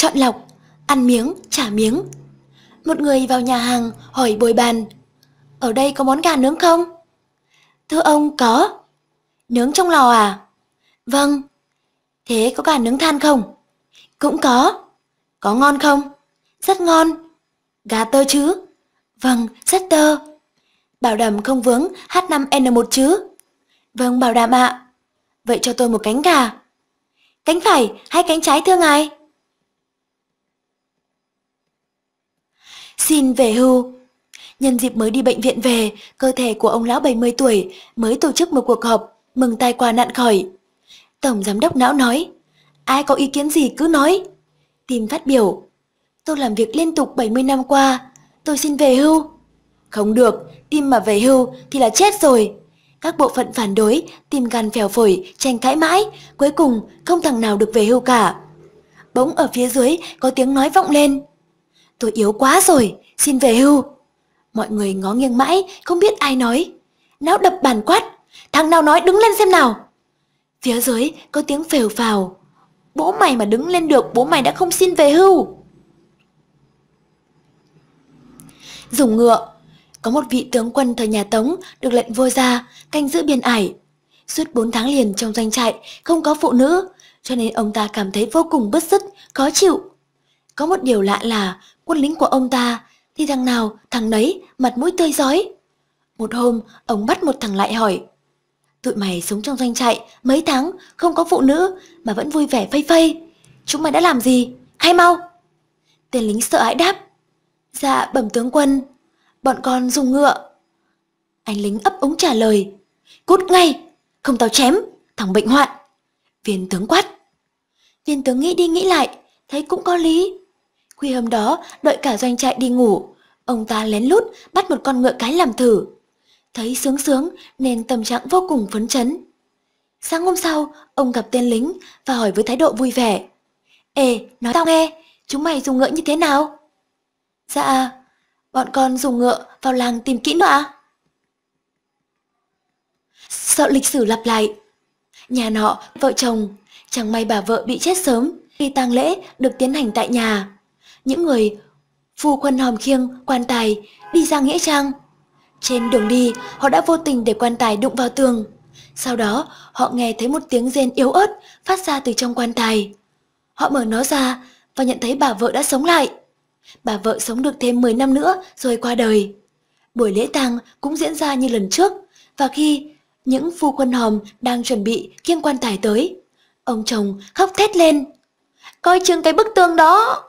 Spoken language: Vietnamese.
chọn lọc, ăn miếng, trả miếng. Một người vào nhà hàng hỏi bồi bàn, ở đây có món gà nướng không? Thưa ông, có. Nướng trong lò à? Vâng. Thế có gà nướng than không? Cũng có. Có ngon không? Rất ngon. Gà tơ chứ? Vâng, rất tơ. Bảo đảm không vướng H5N1 chứ? Vâng, bảo đảm ạ. À. Vậy cho tôi một cánh gà. Cánh phải hay cánh trái thưa ngài? xin về hưu. Nhân dịp mới đi bệnh viện về, cơ thể của ông lão 70 tuổi mới tổ chức một cuộc họp mừng tai qua nạn khỏi. Tổng giám đốc não nói, ai có ý kiến gì cứ nói. Tìm phát biểu, tôi làm việc liên tục 70 năm qua, tôi xin về hưu. Không được, tim mà về hưu thì là chết rồi. Các bộ phận phản đối, tim gan phèo phổi, tranh cãi mãi, cuối cùng không thằng nào được về hưu cả. Bỗng ở phía dưới có tiếng nói vọng lên tôi yếu quá rồi, xin về hưu. Mọi người ngó nghiêng mãi, không biết ai nói. Não đập bàn quát, thằng nào nói đứng lên xem nào. Phía dưới có tiếng phèo phào. Bố mày mà đứng lên được, bố mày đã không xin về hưu. Dùng ngựa, có một vị tướng quân thời nhà Tống được lệnh vua ra, canh giữ biên ải. Suốt 4 tháng liền trong doanh trại, không có phụ nữ, cho nên ông ta cảm thấy vô cùng bất sức khó chịu. Có một điều lạ là quân lính của ông ta thì thằng nào thằng nấy mặt mũi tươi giói. Một hôm, ông bắt một thằng lại hỏi. Tụi mày sống trong doanh trại mấy tháng không có phụ nữ mà vẫn vui vẻ phây phây. Chúng mày đã làm gì? Khai mau! Tên lính sợ hãi đáp. Dạ bẩm tướng quân, bọn con dùng ngựa. Anh lính ấp úng trả lời. Cút ngay, không tao chém, thằng bệnh hoạn. Viên tướng quát. Viên tướng nghĩ đi nghĩ lại, thấy cũng có lý. Khuya hôm đó, đợi cả doanh trại đi ngủ, ông ta lén lút bắt một con ngựa cái làm thử. Thấy sướng sướng nên tâm trạng vô cùng phấn chấn. Sáng hôm sau, ông gặp tên lính và hỏi với thái độ vui vẻ. Ê, nói tao nghe, chúng mày dùng ngựa như thế nào? Dạ, bọn con dùng ngựa vào làng tìm kỹ nữa ạ. Sợ lịch sử lặp lại. Nhà nọ, vợ chồng, chẳng may bà vợ bị chết sớm, khi tang lễ được tiến hành tại nhà những người phu quân hòm khiêng quan tài đi ra nghĩa trang. Trên đường đi, họ đã vô tình để quan tài đụng vào tường. Sau đó, họ nghe thấy một tiếng rên yếu ớt phát ra từ trong quan tài. Họ mở nó ra và nhận thấy bà vợ đã sống lại. Bà vợ sống được thêm 10 năm nữa rồi qua đời. Buổi lễ tang cũng diễn ra như lần trước và khi những phu quân hòm đang chuẩn bị kiêng quan tài tới, ông chồng khóc thét lên. Coi chừng cái bức tường đó!